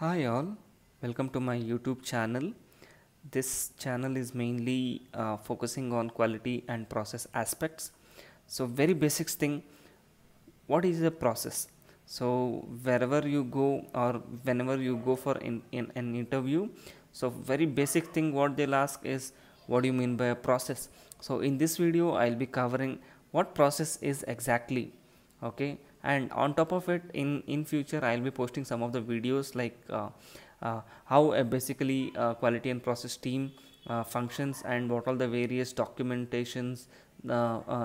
Hi all, welcome to my YouTube channel. This channel is mainly uh, focusing on quality and process aspects. So very basics thing, what is a process? So wherever you go or whenever you go for in, in an interview, so very basic thing what they'll ask is what do you mean by a process? So in this video, I'll be covering what process is exactly, okay? and on top of it in in future i'll be posting some of the videos like uh, uh, how uh, basically uh, quality and process team uh, functions and what all the various documentations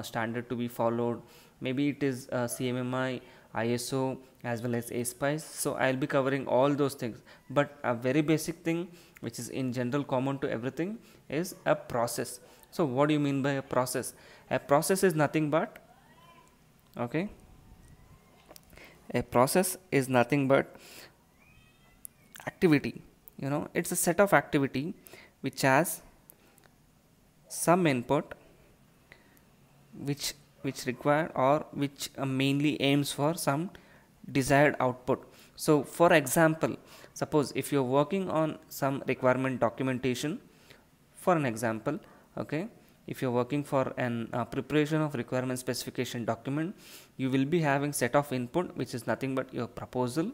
standard to be followed maybe it is cmmi iso as well as aspice so i'll be covering all those things but a very basic thing which is in general common to everything is a process so what do you mean by a process a process is nothing but okay a process is nothing but activity you know it's a set of activity which has some input which which required or which uh, mainly aims for some desired output so for example suppose if you're working on some requirement documentation for an example okay if you're working for an uh, preparation of requirement specification document you will be having set of input which is nothing but your proposal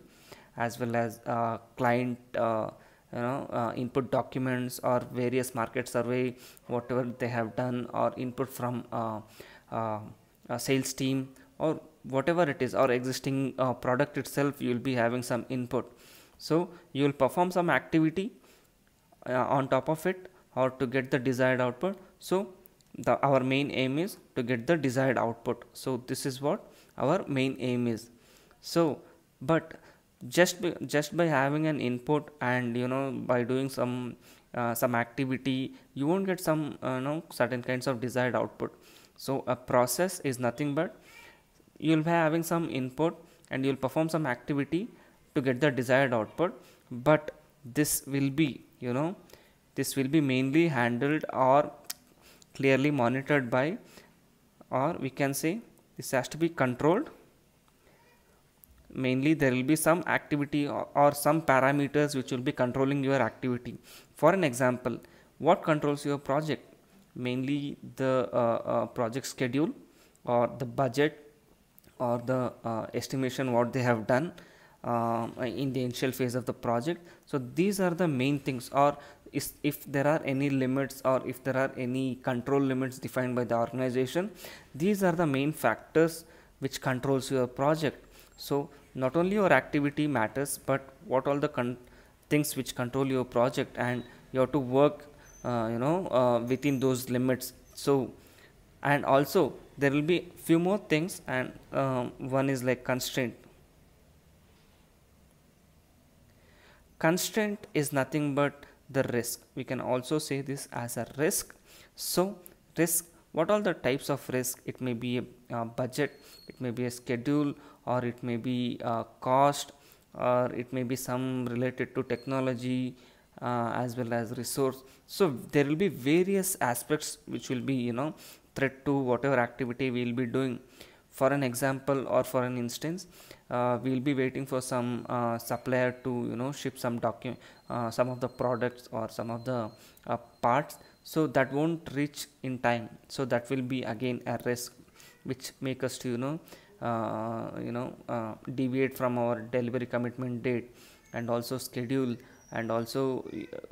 as well as uh, client uh, you know uh, input documents or various market survey whatever they have done or input from uh, uh, sales team or whatever it is or existing product itself you will be having some input so you will perform some activity on top of it or to get the desired output so the our main aim is to get the desired output so this is what our main aim is so but just by, just by having an input and you know by doing some uh, some activity you won't get some uh, you know certain kinds of desired output so a process is nothing but you'll be having some input and you'll perform some activity to get the desired output but this will be you know this will be mainly handled or clearly monitored by or we can say this has to be controlled mainly there will be some activity or, or, some parameters which will be controlling your activity for an example what controls your project mainly the uh, uh, project schedule or the budget or the uh, estimation what they have done um, in the initial phase of the project so these are the main things or is if there are any limits or if there are any control limits defined by the organization these are the main factors which controls your project so not only your activity matters but what all the things which control your project and you have to work uh, you know uh, within those limits so and also there will be few more things and um, one is like constraint constraint is nothing but the risk we can also say this as a risk so risk what all the types of risk it may be a, a budget it may be a schedule or it may be a cost or it may be some related to technology uh, as well as resource so there will be various aspects which will be you know threat to whatever activity we will be doing for an example or for an instance uh, we'll be waiting for some uh, supplier to you know ship some document uh, some of the products or some of the uh, parts so that won't reach in time so that will be again a risk which make us to you know uh, you know uh, deviate from our delivery commitment date and also schedule and also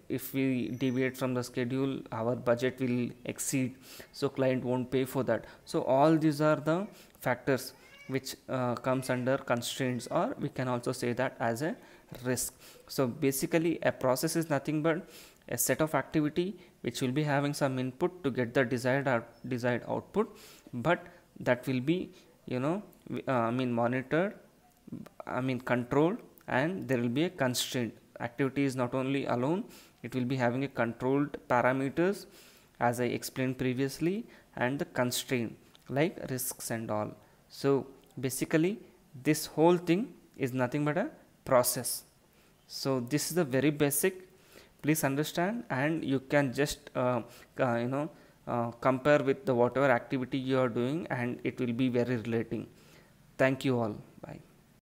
if we deviate from the schedule our budget will exceed so client won't pay for that so all these are the factors which uh, comes under constraints or we can also say that as a risk so basically a process is nothing but a set of activity which will be having some input to get the desired out desired output but that will be you know uh, i mean monitored i mean controlled and there will be a constraint activity is not only alone it will be having a controlled parameters as i explained previously and the constraint like risks and all so basically this whole thing is nothing but a process so this is the very basic please understand and you can just uh, uh, you know uh, compare with the whatever activity you are doing and it will be very relating thank you all